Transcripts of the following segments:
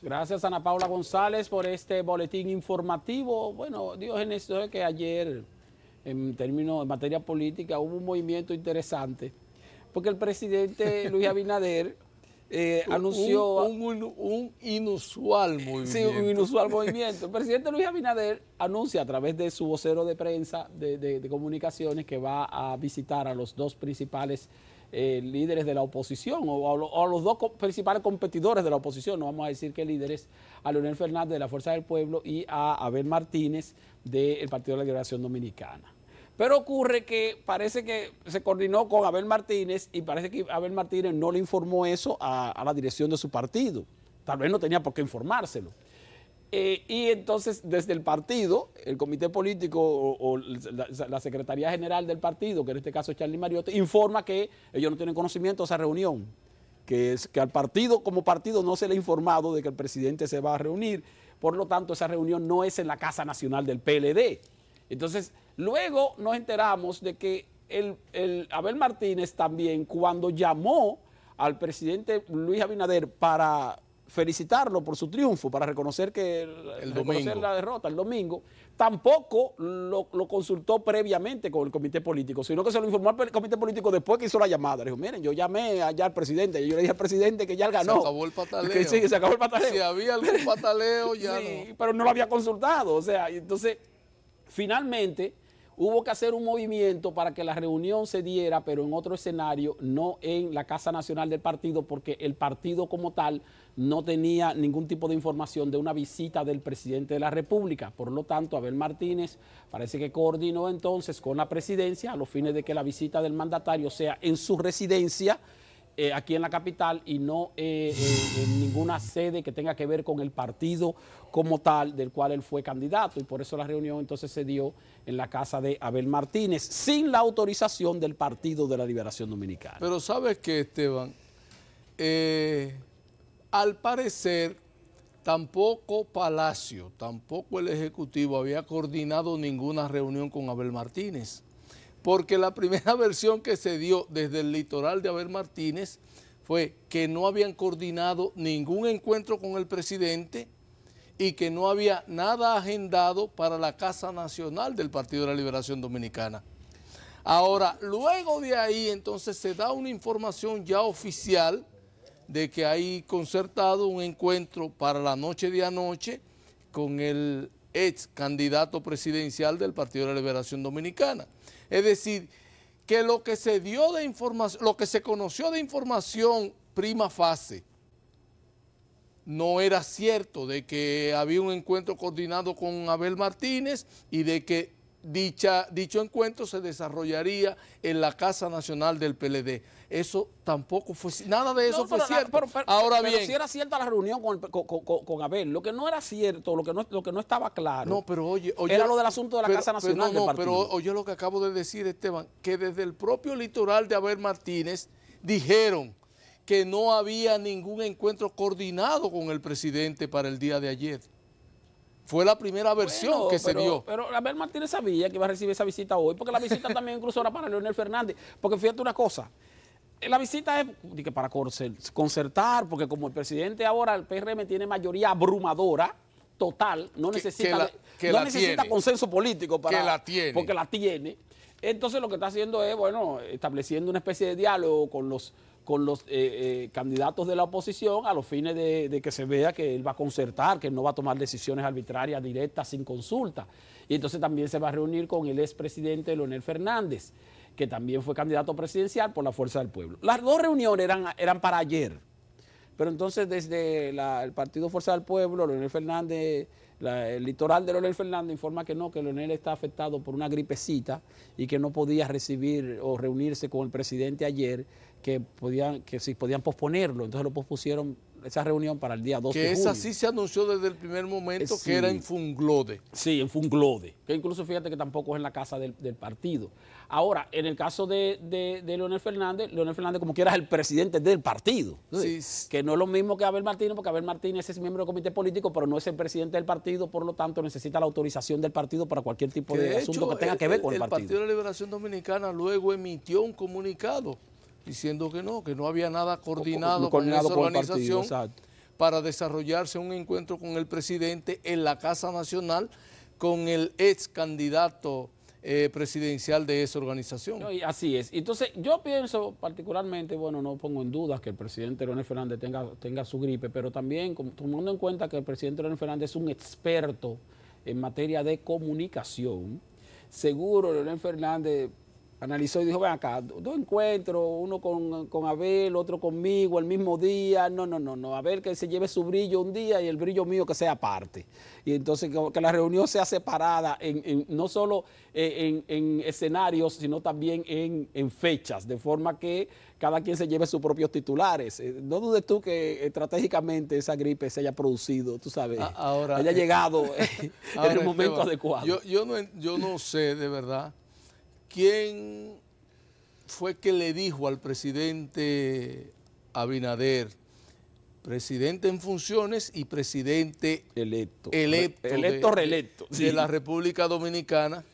Gracias Ana Paula González por este boletín informativo. Bueno, Dios esto esto que ayer en términos de materia política hubo un movimiento interesante, porque el presidente Luis Abinader eh, anunció... Un, inusual movimiento. Sí, un inusual movimiento. El presidente Luis Abinader anuncia a través de su vocero de prensa de comunicaciones que va a visitar a los dos principales eh, líderes de la oposición o a, los dos principales competidores de la oposición, no vamos a decir que líderes, a Leonel Fernández de la Fuerza del Pueblo y a Abel Martínez del Partido de la Liberación Dominicana. Pero ocurre que parece que se coordinó con Abel Martínez y parece que Abel Martínez no le informó eso a la dirección de su partido. Tal vez no tenía por qué informárselo. Eh, y entonces desde el partido, el comité político o, la, Secretaría General del partido, que en este caso es Charlie Mariotti, informa que ellos no tienen conocimiento de esa reunión, que, que al partido como partido no se le ha informado de que el presidente se va a reunir, por lo tanto esa reunión no es en la Casa Nacional del PLD. Entonces luego nos enteramos de que Abel Martínez también cuando llamó al presidente Luis Abinader para felicitarlo por su triunfo, para reconocer que el reconocer la derrota el domingo, tampoco lo, consultó previamente con el comité político, sino que se lo informó al comité político después que hizo la llamada. dijo, miren, yo llamé allá al presidente, y yo le dije al presidente que ya ganó. Se acabó el pataleo. sí, se acabó el pataleo. Si había algún pataleo, ya sí, pero no lo había consultado. O sea, entonces, finalmente hubo que hacer un movimiento para que la reunión se diera, pero en otro escenario, no en la Casa Nacional del Partido, porque el partido como tal no tenía ningún tipo de información de una visita del presidente de la República. Por lo tanto, Abel Martínez parece que coordinó entonces con la presidencia a los fines de que la visita del mandatario sea en su residencia eh, aquí en la capital y no eh, eh, en ninguna sede que tenga que ver con el partido como tal del cual él fue candidato y por eso la reunión entonces se dio en la casa de Abel Martínez sin la autorización del Partido de la Liberación Dominicana. Pero sabes que Esteban, al parecer tampoco Palacio, tampoco el Ejecutivo había coordinado ninguna reunión con Abel Martínez porque la primera versión que se dio desde el litoral de Abel Martínez fue que no habían coordinado ningún encuentro con el presidente y que no había nada agendado para la Casa Nacional del Partido de la Liberación Dominicana. Ahora, luego de ahí, entonces se da una información ya oficial de que hay concertado un encuentro para la noche de anoche con el ex candidato presidencial del Partido de la Liberación Dominicana. Es decir, que lo que se dio de información, lo que se conoció de información prima fase, no era cierto de que había un encuentro coordinado con Abel Martínez y de que Dicha, dicho encuentro se desarrollaría en la Casa Nacional del PLD. Eso tampoco fue, nada de eso fue cierto. Pero, Ahora bien. era cierta la reunión con, con, Abel, lo que no era cierto, lo que no, lo que no estaba claro. No, pero oye, Era lo del asunto de la Casa Nacional del partido. Pero oye lo que acabo de decir, Esteban, que desde el propio litoral de Abel Martínez dijeron que no había ningún encuentro coordinado con el presidente para el día de ayer. Fue la primera versión que se dio. Pero Abel Martínez sabía que iba a recibir esa visita hoy, porque la visita también incluso era para Leonel Fernández. Porque fíjate una cosa, la visita es para concertar, porque como el presidente ahora, el PRM tiene mayoría abrumadora, total, no necesita, consenso político para... Que la tiene. Porque la tiene. Entonces lo que está haciendo es, bueno, estableciendo una especie de diálogo con los, con los eh, eh, candidatos de la oposición a los fines de, que se vea que él va a concertar, que no va a tomar decisiones arbitrarias, directas, sin consulta. Y entonces también se va a reunir con el expresidente Leonel Fernández, que también fue candidato presidencial por la Fuerza del Pueblo. Las dos reuniones eran, eran para ayer. Pero entonces desde el Partido Fuerza del Pueblo, Leonel Fernández, el litoral de Leonel Fernández informa que no, que Leonel está afectado por una gripecita y que no podía recibir o reunirse con el presidente ayer, que, podían, que si podían posponerlo. Entonces lo pospusieron esa reunión para el día 2 que esa sí se anunció desde el primer momento eh, que era en Funglode. Sí, en Funglode, que incluso fíjate que tampoco es en la casa del, partido. Ahora, en el caso de, de, de, Leonel Fernández, Leonel Fernández como quiera el presidente del partido, que no es lo mismo que Abel Martínez, porque Abel Martínez es miembro del comité político, pero no es el presidente del partido, por lo tanto necesita la autorización del partido para cualquier tipo de, asunto que tenga que ver con el, el partido. El Partido de la Liberación Dominicana luego emitió un comunicado diciendo que no, que no había nada coordinado, con esa organización para desarrollarse un encuentro con el presidente en la Casa Nacional con el ex candidato eh, presidencial de esa organización. así es. Entonces, yo pienso particularmente, bueno, no pongo en dudas que el presidente Leónel Fernández tenga, tenga su gripe, pero también tomando en cuenta que el presidente Leónel Fernández es un experto en materia de comunicación, seguro Leonel Fernández analizó y dijo, ven acá, dos encuentros, uno con, Abel, otro conmigo, el mismo día, no, no, no, no, Abel que se lleve su brillo un día y el brillo mío que sea aparte. Y entonces que, la reunión sea separada, en, no solo eh, en, escenarios, sino también en, fechas, de forma que cada quien se lleve sus propios titulares. Eh, no dudes tú que eh, estratégicamente esa gripe se haya producido, tú sabes, haya llegado en el momento adecuado. Yo, yo, no, yo no sé de verdad ¿quién fue que le dijo al presidente Abinader, presidente en funciones y presidente electo, electo, electo de, reelecto, de la República Dominicana,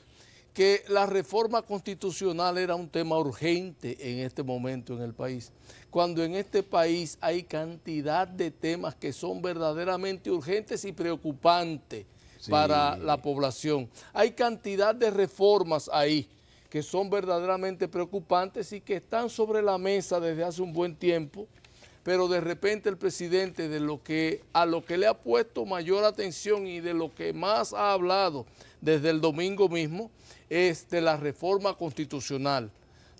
que la reforma constitucional era un tema urgente en este momento en el país? Cuando en este país hay cantidad de temas que son verdaderamente urgentes y preocupantes para la población. Hay cantidad de reformas ahí que son verdaderamente preocupantes y que están sobre la mesa desde hace un buen tiempo, pero de repente el presidente de lo que, a lo que le ha puesto mayor atención y de lo que más ha hablado desde el domingo mismo es de la reforma constitucional.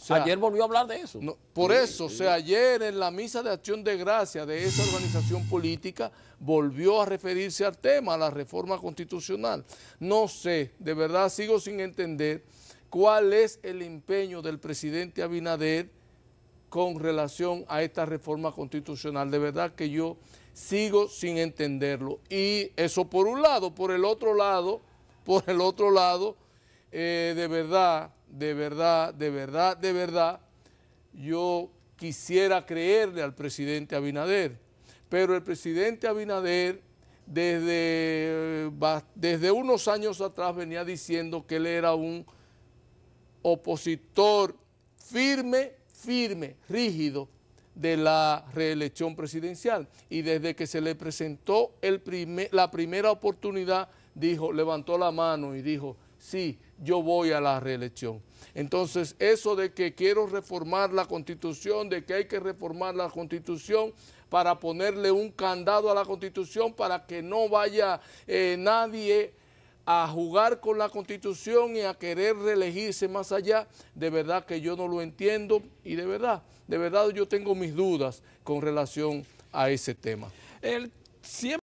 ayer volvió a hablar de eso. por eso, o sea, ayer en la misa de acción de gracia de esa organización política volvió a referirse al tema, a la reforma constitucional. No sé, de verdad sigo sin entender cuál es el empeño del presidente Abinader con relación a esta reforma constitucional. De verdad que yo sigo sin entenderlo. Y eso por un lado, por el otro lado, por el otro lado, eh, de verdad, de verdad, de verdad, de verdad, yo quisiera creerle al presidente Abinader, pero el presidente Abinader desde, eh, desde unos años atrás venía diciendo que él era un opositor firme, firme, rígido de la reelección presidencial. Y desde que se le presentó la primera oportunidad, dijo, levantó la mano y dijo, sí, yo voy a la reelección. Entonces, eso de que quiero reformar la constitución, de que hay que reformar la constitución para ponerle un candado a la constitución para que no vaya eh, nadie a jugar con la constitución y a querer reelegirse más allá, de verdad que yo no lo entiendo y de verdad, de verdad yo tengo mis dudas con relación a ese tema. El,